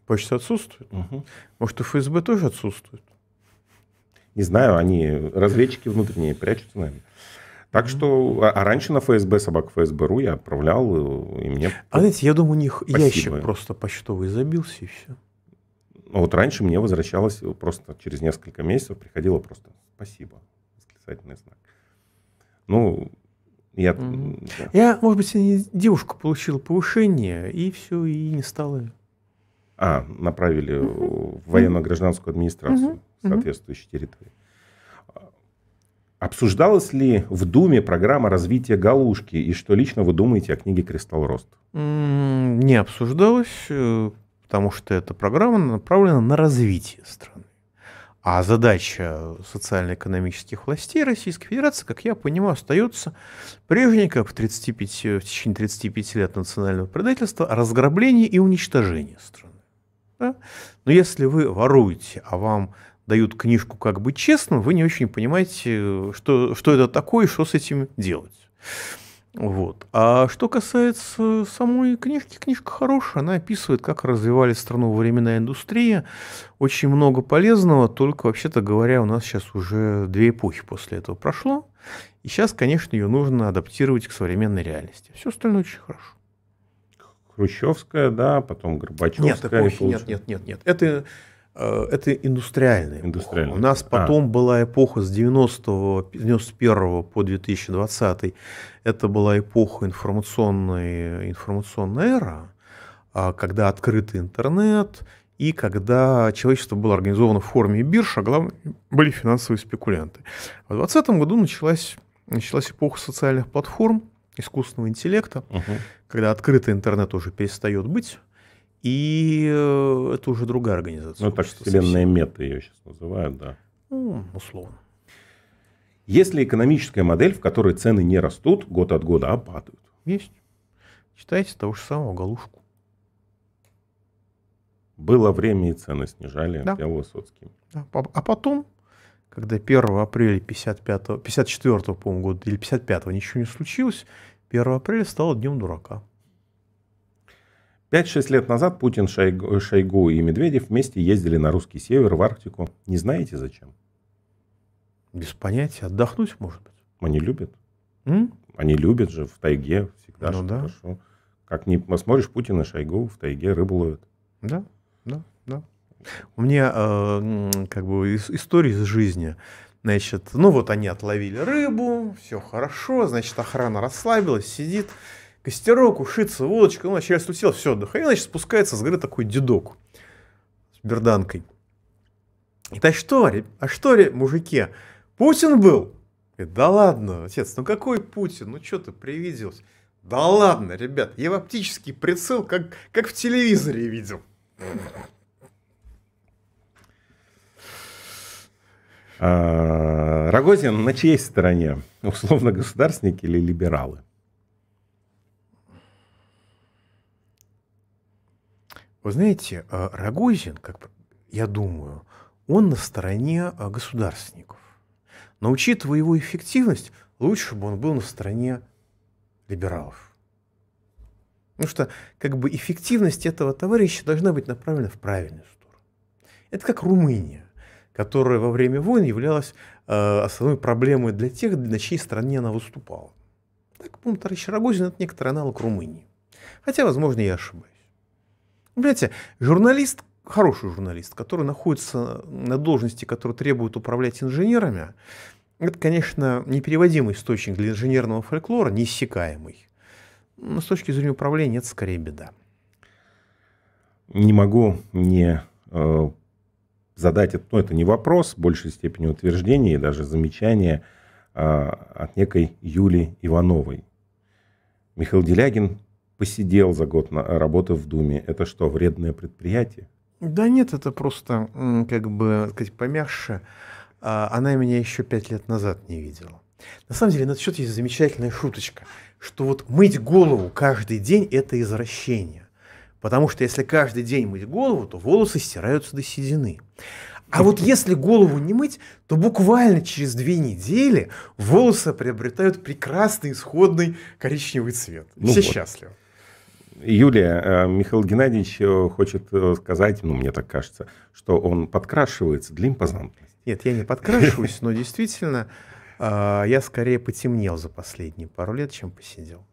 Почта отсутствует? Угу. Может, и ФСБ тоже отсутствует? Не знаю, они разведчики внутренние прячутся, наверное. Так что, а, а раньше на ФСБ, собак ФСБ.ру я отправлял, э, и мне... А знаете, я думаю, у них Спасибо. ящик просто почтовый забился, и все. Ну, вот раньше мне возвращалось э, просто через несколько месяцев, приходило просто «Спасибо», восклицательный знак. Ну, я... Угу. Да. Я, может быть, девушка получила повышение, и все, и не стало. А, направили угу. в военно-гражданскую администрацию угу. соответствующей территории. Обсуждалась ли в Думе программа развития галушки и что лично вы думаете о книге «Кристалл Рост»? Не обсуждалась, э, потому что эта программа направлена на развитие страны. А задача социально-экономических властей Российской Федерации, как я понимаю, остается прежней, как в, 35, в течение 35 лет национального предательства, разграбление и уничтожение страны. Да? Но если вы воруете, а вам дают книжку как быть честным, вы не очень понимаете, что, что это такое и что с этим делать. Вот. А что касается самой книжки, книжка хорошая, она описывает, как развивали страну во времена индустрии. Очень много полезного, только, вообще-то говоря, у нас сейчас уже две эпохи после этого прошло. И сейчас, конечно, ее нужно адаптировать к современной реальности. Все остальное очень хорошо. Хрущевская, да, потом Горбачевская. Нет, эпохи, нет, нет, нет, нет. Это Э, это индустриальная, индустриальная эпоха. У нас потом а. была эпоха с 90 91 по 2020. Это была эпоха информационной, информационной эра, когда открытый интернет и когда человечество было организовано в форме бирж, а главное были финансовые спекулянты. В 2020 году началась, началась эпоха социальных платформ, искусственного интеллекта, угу. когда открытый интернет уже перестает быть и э, это уже другая организация. Ну, так вселенная мета ее сейчас называют, да. Ну, условно. Есть ли экономическая модель, в которой цены не растут год от года, а падают? Есть. Читайте того же самого Галушку. Было время, и цены снижали, да. я Высоцкий. Да. А, а потом, когда 1 апреля 55, 54 по года или 55 ничего не случилось, 1 апреля стало днем дурака. 5-6 лет назад Путин, Шойгу, Шойгу и Медведев вместе ездили на русский север, в Арктику. Не знаете зачем? Без понятия. Отдохнуть, может быть. Они любят. М? Они любят же в тайге всегда. Ну да. Хорошо. Как не посмотришь Путина, Шойгу в тайге рыбу ловят. Да, да, да. У меня э, как бы история из жизни. Значит, ну вот они отловили рыбу, все хорошо, значит, охрана расслабилась, сидит. Костерок, ушица, водочка, ну, начальство сел, все, отдыхай. Значит, спускается с горы такой дедок с берданкой. И а что, а что, мужики, Путин был? Говорит, да ладно, отец, ну какой Путин? Ну что ты привиделся? Да ладно, ребят, я в оптический прицел, как, как в телевизоре видел. А, Рогозин на чьей стороне? Условно государственники или либералы? Вы знаете, а, Рогозин, как я думаю, он на стороне а, государственников. Но учитывая его эффективность, лучше бы он был на стороне либералов. Потому что как бы эффективность этого товарища должна быть направлена в правильную сторону. Это как Румыния, которая во время войн являлась э, основной проблемой для тех, на чьей стране она выступала. Так, по-моему, товарищ Рогозин – это некоторый аналог Румынии. Хотя, возможно, я ошибаюсь. Понимаете, журналист, хороший журналист, который находится на должности, который требует управлять инженерами, это, конечно, непереводимый источник для инженерного фольклора, неиссякаемый. Но с точки зрения управления это скорее беда. Не могу не э, задать, ну это не вопрос, в большей степени утверждение и даже замечание э, от некой Юли Ивановой. Михаил Делягин посидел за год на работы в Думе. Это что, вредное предприятие? Да нет, это просто, как бы, сказать, помягче. А, она меня еще пять лет назад не видела. На самом деле, на ну, этот счет есть замечательная шуточка, что вот мыть голову каждый день – это извращение. Потому что если каждый день мыть голову, то волосы стираются до седины. А вот если голову не мыть, то буквально через две недели волосы приобретают прекрасный исходный коричневый цвет. Ну Все вот. Юлия, э, Михаил Геннадьевич э, хочет э, сказать, ну, мне так кажется, что он подкрашивается для импозантности. Нет, я не подкрашиваюсь, но действительно, а, я скорее потемнел за последние пару лет, чем посидел.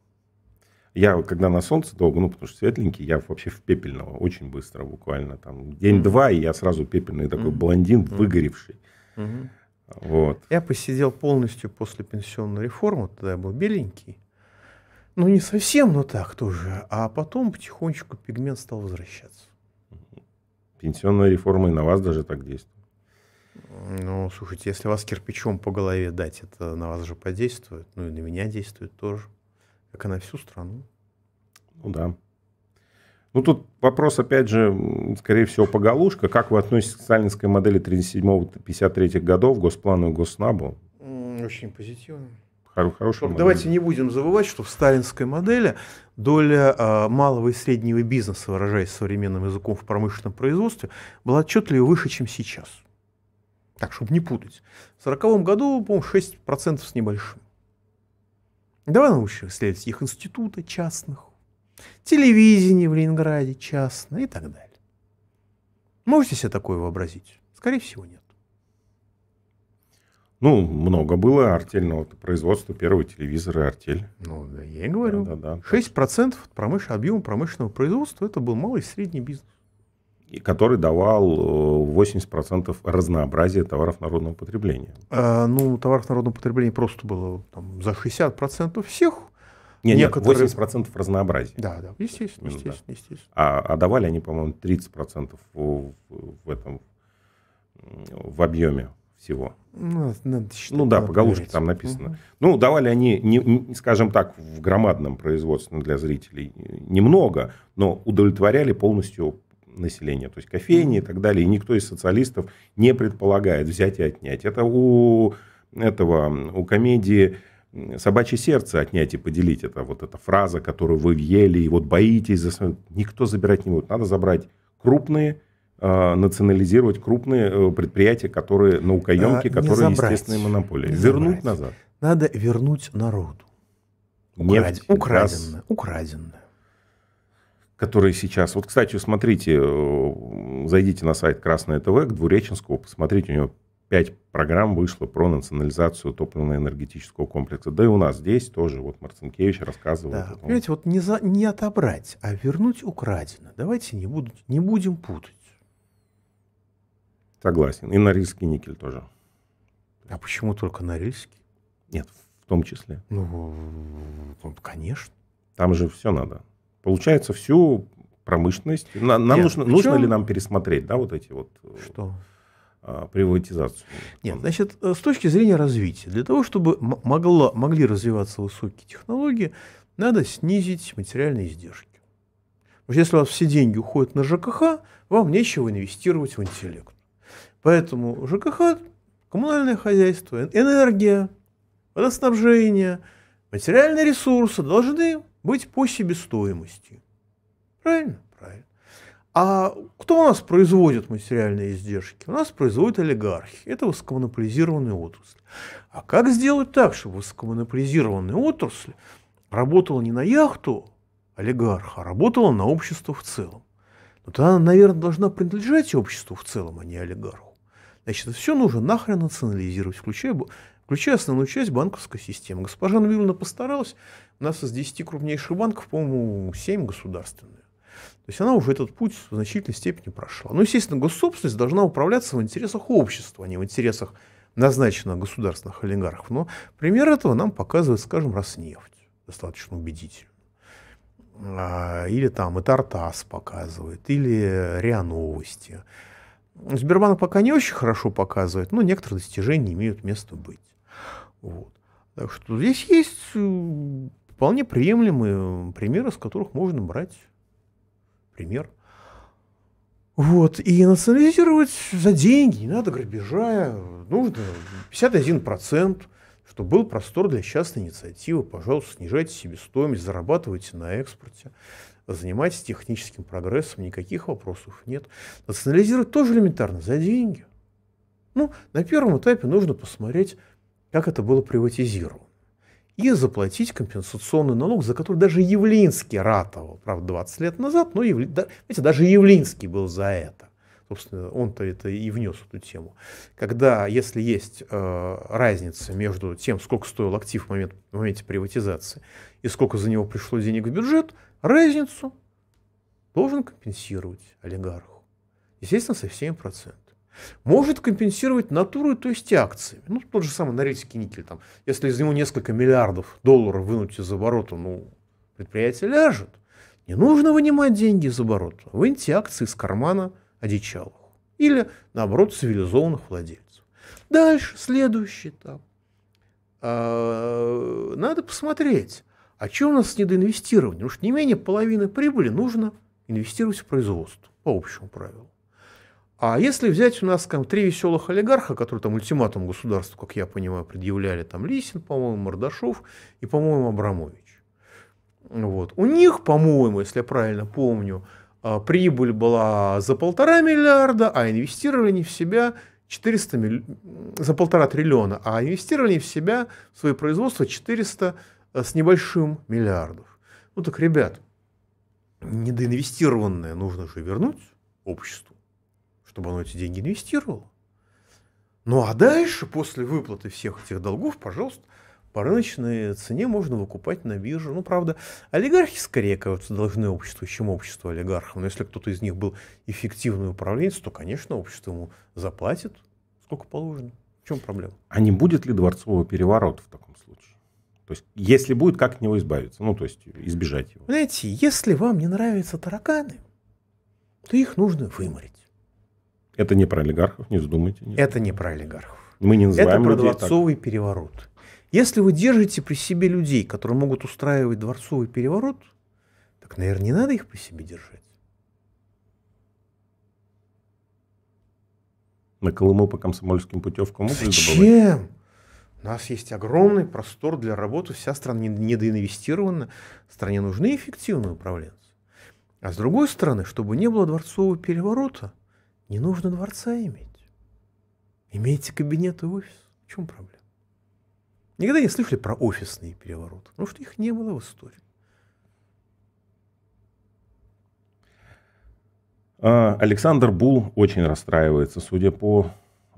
Я, когда на солнце долго, ну, потому что светленький, я вообще в пепельного очень быстро, буквально там день-два, и я сразу пепельный такой блондин, выгоревший. Вот. Я посидел полностью после пенсионной реформы, тогда я был беленький, ну, не совсем, но так тоже. А потом потихонечку пигмент стал возвращаться. Пенсионная реформа и на вас даже так действует. Ну, слушайте, если вас кирпичом по голове дать, это на вас же подействует. Ну, и на меня действует тоже. Как и на всю страну. Ну, да. Ну, тут вопрос, опять же, скорее всего, поголушка. Как вы относитесь к сталинской модели 37-53 годов, госплану и госнабу? Очень позитивно хорошим. Давайте не будем забывать, что в сталинской модели доля а, малого и среднего бизнеса, выражаясь современным языком в промышленном производстве, была отчетливо выше, чем сейчас. Так, чтобы не путать. В 1940 году, по-моему, 6% с небольшим. Давай научимся следовать их институты частных, телевидение в Ленинграде частное и так далее. Можете себе такое вообразить? Скорее всего, нет. Ну, много было артельного производства первого телевизора «Артель». Ну, да, я и говорю. Да, да, да. 6% промыш... объема промышленного производства – это был малый и средний бизнес. И который давал 80% э, разнообразия товаров народного потребления. А, ну, товаров народного потребления просто было там, за 60% всех. Нет, Некоторые... нет, 80% разнообразия. Да, да, естественно, Именно, естественно, да. естественно. А, а давали они, по-моему, 30% в, в этом в объеме всего. Ну, надо считать, ну да, по головушке там написано. Угу. Ну, давали они, не, не, скажем так, в громадном производстве ну, для зрителей немного, но удовлетворяли полностью населения, то есть кофейни и так далее. И никто из социалистов не предполагает взять и отнять. Это у этого, у комедии «Собачье сердце» отнять и поделить. Это вот эта фраза, которую вы въели и вот боитесь. За... Никто забирать не будет. Надо забрать крупные Э, национализировать крупные э, предприятия, которые наукоемки, а, э, которые забрать, естественные монополии. Вернуть забрать. назад. Надо вернуть народу. Нефть, украденное, украденное. Которые сейчас... Вот, кстати, смотрите, зайдите на сайт Красное ТВ к Двуреченскому, посмотрите, у него пять программ вышло про национализацию топливно-энергетического комплекса. Да и у нас здесь тоже, вот Марцинкевич рассказывал. Да, понимаете, вот не, за, не отобрать, а вернуть украденное. Давайте не, будут, не будем путать. Согласен. И Норильский никель тоже. А почему только Норильский? Нет, в том числе. Ну, конечно. Там же все надо. Получается, всю промышленность. Нам Нет, нужно, причем... нужно ли нам пересмотреть, да, вот эти вот. Э, что? А, приватизацию. Нет, значит, э, с точки зрения развития, для того, чтобы могло, могли развиваться высокие технологии, надо снизить материальные издержки. Потому что если у вас все деньги уходят на ЖКХ, вам нечего инвестировать в интеллект. Поэтому ЖКХ, коммунальное хозяйство, энергия, водоснабжение, материальные ресурсы должны быть по себестоимости. Правильно? Правильно. А кто у нас производит материальные издержки? У нас производят олигархи. Это высокомонополизированные отрасли. А как сделать так, чтобы высокомонополизированные отрасли работала не на яхту олигарха, а работала на общество в целом? Но тогда она, наверное, должна принадлежать обществу в целом, а не олигарху. Значит, все нужно нахрен национализировать, включая, включая основную часть банковской системы. Госпожа Набиловна постаралась. У нас из 10 крупнейших банков, по-моему, 7 государственные. То есть она уже этот путь в значительной степени прошла. Но, ну, естественно, госсобственность должна управляться в интересах общества, а не в интересах назначенных государственных олигархов. Но пример этого нам показывает, скажем, Роснефть достаточно убедительно. А, или там и Тартас показывает, или РИА Новости. Сбербанк пока не очень хорошо показывает, но некоторые достижения имеют место быть. Вот. Так что здесь есть э, вполне приемлемые э, примеры, с которых можно брать пример. Вот. И национализировать за деньги, не надо грабежа, нужно 51%, чтобы был простор для частной инициативы. Пожалуйста, снижайте себестоимость, зарабатывайте на экспорте занимайтесь техническим прогрессом, никаких вопросов нет. Национализировать тоже элементарно, за деньги. Ну, на первом этапе нужно посмотреть, как это было приватизировано. И заплатить компенсационный налог, за который даже Явлинский ратовал, правда, 20 лет назад, но Явли... знаете, даже Явлинский был за это собственно, он-то это и внес эту тему. Когда, если есть э, разница между тем, сколько стоил актив в, момент, в моменте приватизации и сколько за него пришло денег в бюджет, разницу должен компенсировать олигарху. Естественно, со всеми процентами. Может компенсировать натурой, то есть акциями. Ну, тот же самый Норильский никель. Там, если из него несколько миллиардов долларов вынуть из оборота, ну, предприятие ляжет. Не нужно вынимать деньги из оборота. Выньте акции из кармана – одичалых или, наоборот, цивилизованных владельцев. Дальше, следующий там. А, надо посмотреть, а что у нас с недоинвестированием? Потому что не менее половины прибыли нужно инвестировать в производство, по общему правилу. А если взять у нас там, три веселых олигарха, которые там ультиматум государству, как я понимаю, предъявляли, там Лисин, по-моему, Мордашов и, по-моему, Абрамович. Вот. У них, по-моему, если я правильно помню, а, прибыль была за полтора миллиарда, а инвестировали они в себя 400 милли... за полтора триллиона, а инвестировали в себя, в свои производства 400 э, с небольшим миллиардов. Ну так, ребят, недоинвестированное нужно же вернуть обществу, чтобы оно эти деньги инвестировало. Ну а дальше, после выплаты всех этих долгов, пожалуйста, по рыночной цене можно выкупать на бирже. Ну, правда, олигархи скорее кажутся должны обществу, чем общество олигархам. Но если кто-то из них был эффективный управленец, то, конечно, общество ему заплатит сколько положено. В чем проблема? А не будет ли дворцового переворота в таком случае? То есть, если будет, как от него избавиться? Ну, то есть, избежать его. Знаете, если вам не нравятся тараканы, то их нужно выморить. Это не про олигархов, не вздумайте. Не это не про олигархов. Мы не называем Это про дворцовый так. переворот. Если вы держите при себе людей, которые могут устраивать дворцовый переворот, так, наверное, не надо их при себе держать. На Колыму по комсомольским путевкам Зачем? Добывать? У нас есть огромный простор для работы, вся страна недоинвестирована, стране нужны эффективные управленцы. А с другой стороны, чтобы не было дворцового переворота, не нужно дворца иметь. Имейте кабинет и офис. В чем проблема? Никогда не слышали про офисные перевороты, потому ну, что их не было в истории. А, Александр Бул очень расстраивается, судя по...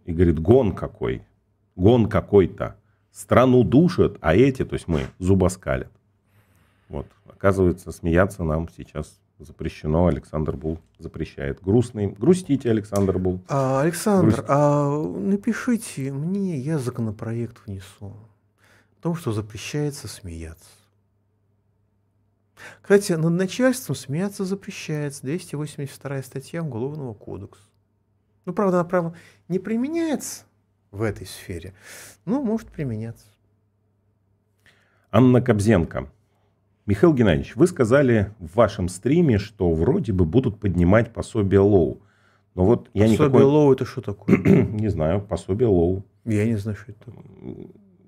И говорит, гон какой. Гон какой-то. Страну душат, а эти, то есть мы, зубоскалят. Вот. Оказывается, смеяться нам сейчас запрещено. Александр Бул запрещает. Грустный. Грустите, Александр Бул. А, Александр, Груст... а напишите мне, я законопроект внесу том, что запрещается смеяться. Кстати, над начальством смеяться запрещается. 282 статья Уголовного кодекса. Ну, правда, она, правда, не применяется в этой сфере, но может применяться. Анна Кобзенко. Михаил Геннадьевич, вы сказали в вашем стриме, что вроде бы будут поднимать пособие лоу. Но вот я пособие никакой... лоу это что такое? *clears throat* не знаю, пособие лоу. Я не знаю, что это такое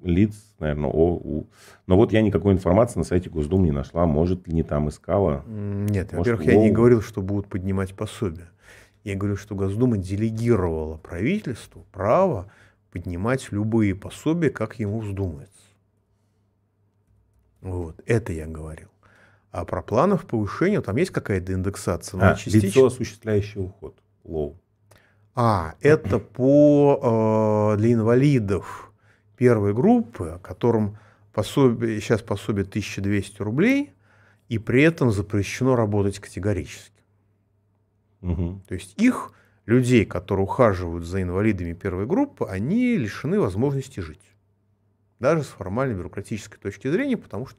лиц, наверное, ОУ. Но вот я никакой информации на сайте Госдумы не нашла. Может, не там искала. Нет, во-первых, я не говорил, что будут поднимать пособие. Я говорю, что Госдума делегировала правительству право поднимать любые пособия, как ему вздумается. Вот, это я говорил. А про планов повышения, там есть какая-то индексация? А, частично... лицо, осуществляющее уход, лоу. А, это по, э, для инвалидов первой группы, которым пособие, сейчас пособие 1200 рублей, и при этом запрещено работать категорически. Угу. То есть их людей, которые ухаживают за инвалидами первой группы, они лишены возможности жить даже с формальной бюрократической точки зрения, потому что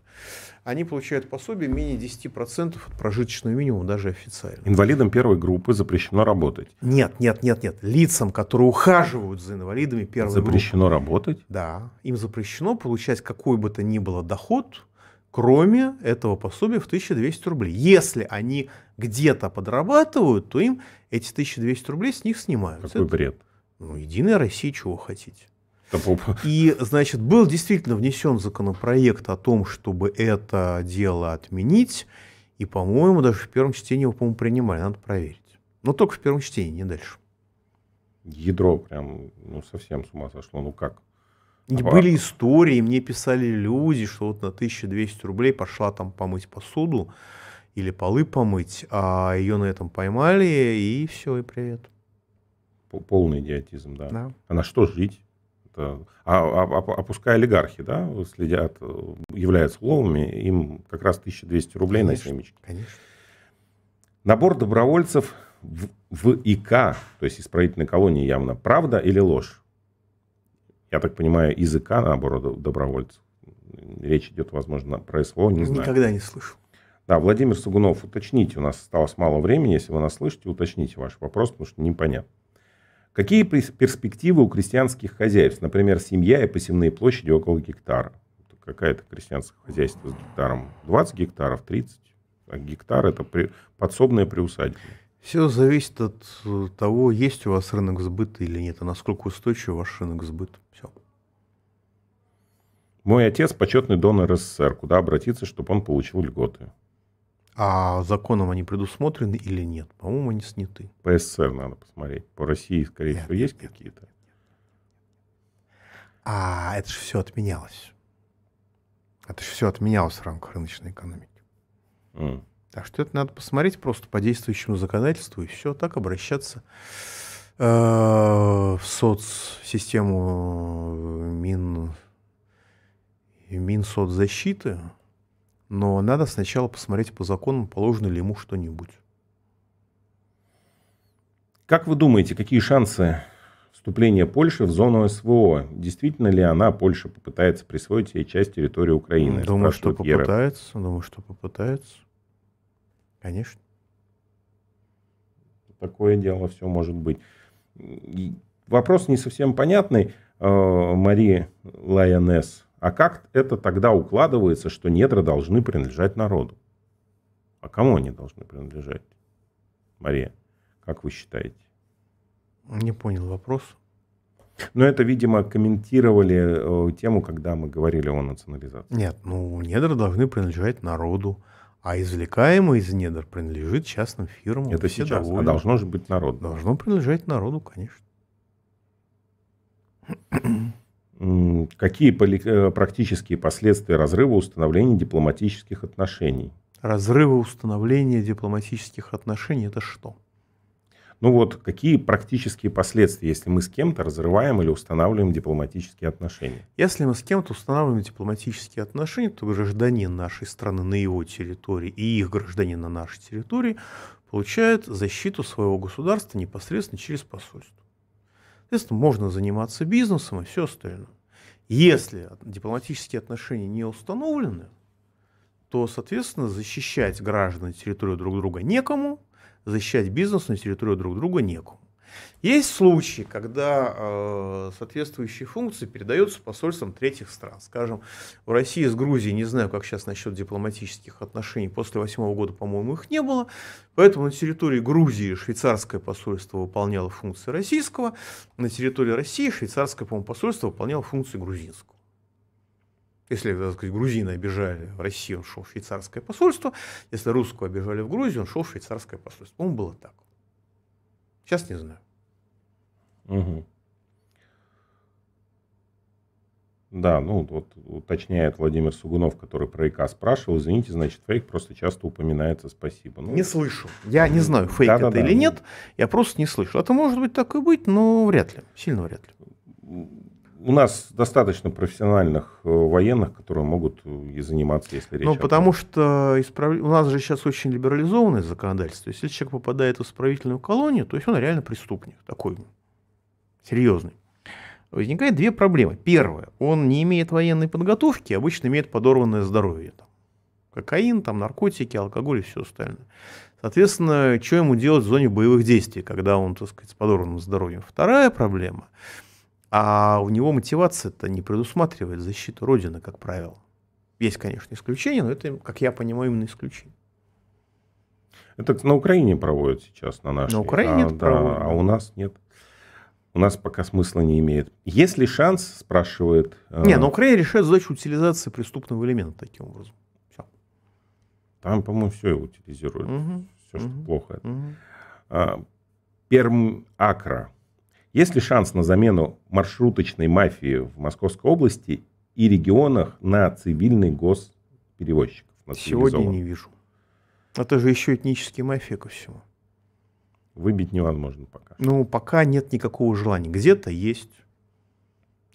они получают пособие менее 10% от прожиточного минимума, даже официально. Инвалидам первой группы запрещено работать? Нет, нет, нет, нет. Лицам, которые ухаживают за инвалидами первой запрещено группы. Запрещено работать? Да. Им запрещено получать какой бы то ни было доход, кроме этого пособия в 1200 рублей. Если они где-то подрабатывают, то им эти 1200 рублей с них снимают. Какой бред. Ну, Единая Россия, чего хотите. И, значит, был действительно внесен законопроект о том, чтобы это дело отменить. И, по-моему, даже в первом чтении его, по-моему, принимали. Надо проверить. Но только в первом чтении, не дальше. Ядро прям, ну, совсем с ума сошло. Ну, как? И были истории, мне писали люди, что вот на 1200 рублей пошла там помыть посуду или полы помыть, а ее на этом поймали, и все, и привет. Полный идиотизм, да. да. А на что жить? это, а, а, опуская а, а олигархи, да, следят, являются ловами, им как раз 1200 рублей конечно, на семечки. Конечно. Набор добровольцев в, в ИК, то есть исправительной колонии явно, правда или ложь? Я так понимаю, из ИК набор добровольцев. Речь идет, возможно, про СВО, не Никогда знаю. Никогда не слышал. Да, Владимир Сугунов, уточните, у нас осталось мало времени, если вы нас слышите, уточните ваш вопрос, потому что непонятно. Какие перспективы у крестьянских хозяйств? Например, семья и посевные площади около гектара. Какая то крестьянское хозяйство с гектаром 20 гектаров, 30. А гектар – это при... подсобное приусадебное. Все зависит от э, того, есть у вас рынок сбыта или нет, а насколько устойчив ваш рынок сбыта. Все. Мой отец – почетный донор СССР. Куда обратиться, чтобы он получил льготы? А законом они предусмотрены или нет? По-моему, они сняты. По СССР надо посмотреть. По России, скорее всего, есть нет, какие-то. а это же все отменялось. Это же все отменялось в рамках рыночной экономики. Mm. Так что это надо посмотреть просто по действующему законодательству и все так обращаться э, в соцсистему э, мин, Минсоцзащиты. Но надо сначала посмотреть по законам, положено ли ему что-нибудь. Как вы думаете, какие шансы вступления Польши в зону СВО? Действительно ли она, Польша, попытается присвоить себе часть территории Украины? Думаю, что попытается. Думаю, что попытается. Конечно. Такое дело, все может быть. Вопрос не совсем понятный. Э, Мария Лайонес а как это тогда укладывается, что недра должны принадлежать народу? А кому они должны принадлежать? Мария, как вы считаете? Не понял вопрос. Но ну, это, видимо, комментировали э, тему, когда мы говорили о национализации. Нет, ну, недра должны принадлежать народу, а извлекаемое из недр принадлежит частным фирмам. Это Все сейчас, а довольны. а должно же быть народу. Должно принадлежать народу, конечно. Какие э, практические последствия разрыва установления дипломатических отношений? Разрывы установления дипломатических отношений – это что? Ну вот, какие практические последствия, если мы с кем-то разрываем или устанавливаем дипломатические отношения? Если мы с кем-то устанавливаем дипломатические отношения, то гражданин нашей страны на его территории и их гражданин на нашей территории получают защиту своего государства непосредственно через посольство. Соответственно, можно заниматься бизнесом и все остальное. Если дипломатические отношения не установлены, то, соответственно, защищать граждан на территории друг друга некому, защищать бизнес на территории друг друга некому. Есть случаи, когда э, соответствующие функции передаются посольствам третьих стран. Скажем, в России с Грузией, не знаю, как сейчас насчет дипломатических отношений, после восьмого года, по-моему, их не было. Поэтому на территории Грузии швейцарское посольство выполняло функции российского, на территории России швейцарское, по-моему, посольство выполняло функции грузинского. Если, так сказать, грузина обижали в Россию, он шел в швейцарское посольство. Если русского обижали в Грузию, он шел в швейцарское посольство. Он было так. Сейчас не знаю угу Да, ну вот уточняет Владимир Сугунов, который про ИК спрашивал. Извините, значит, фейк просто часто упоминается. Спасибо. Ну, Не слышу. Я не знаю, фейк это Да-да-да. или ну. нет. Я просто не слышу. Это может быть так и быть, но вряд ли. Сильно вряд ли. у нас достаточно профессиональных э, военных, которые могут э, и заниматься, если речь Ну, потому что исправ- у нас же сейчас очень либерализованное законодательство. Если человек попадает в исправительную колонию, то есть он реально преступник. Такой серьезный, возникает две проблемы. Первое, он не имеет военной подготовки, обычно имеет подорванное здоровье. Там, кокаин, там, наркотики, алкоголь и все остальное. Соответственно, что ему делать в зоне боевых действий, когда он, так сказать, с подорванным здоровьем? Вторая проблема, а у него мотивация-то не предусматривает защиту Родины, как правило. Есть, конечно, исключения, но это, как я понимаю, именно исключение. Это на Украине проводят сейчас, на нашей. На Украине а, это да, проводят. А у нас нет у нас пока смысла не имеет. Есть ли шанс, спрашивает... Э, не, но ну, Украина решает задачу утилизации преступного элемента таким образом. Все. Там, по-моему, все утилизируют. Угу. Все, что угу. плохо. Угу. А, Перм Акра. Есть ли шанс на замену маршруточной мафии в Московской области и регионах на цивильный госперевозчиков? На Сегодня не вижу. Это же еще этнические мафии ко всему выбить невозможно пока. Ну, пока нет никакого желания. Где-то есть,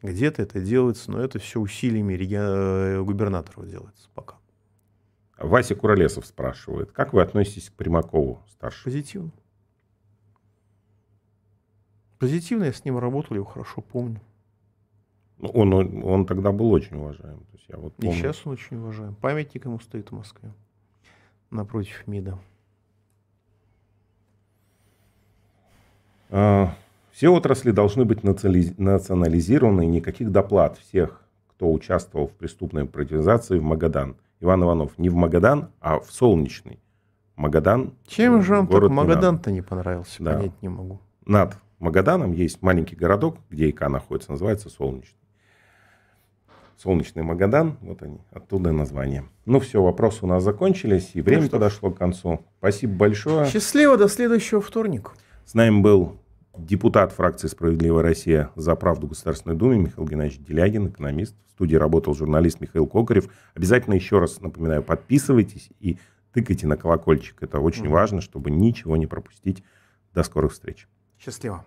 где-то это делается, но это все усилиями э, губернатора делается пока. Вася Куролесов спрашивает, как вы относитесь к Примакову старшему? Позитивно. Позитивно, я с ним работал, я его хорошо помню. Ну, он, он, он тогда был очень уважаем. То есть я вот помню. И сейчас он очень уважаем. Памятник ему стоит в Москве напротив МИДа. А, все отрасли должны быть национализированы, никаких доплат всех, кто участвовал в преступной приватизации в Магадан. Иван Иванов не в Магадан, а в Солнечный. Магадан. Чем же вам так Магадан-то не понравился? Да. Понять не могу. Над Магаданом есть маленький городок, где ИК находится, называется Солнечный. Солнечный Магадан, вот они, оттуда и название. Ну все, вопросы у нас закончились, и время ну, подошло к концу. Спасибо большое. Счастливо, до следующего вторника. С нами был депутат фракции «Справедливая Россия» за правду Государственной Думе Михаил Геннадьевич Делягин, экономист. В студии работал журналист Михаил Кокарев. Обязательно еще раз напоминаю, подписывайтесь и тыкайте на колокольчик. Это очень важно, чтобы ничего не пропустить. До скорых встреч. Счастливо.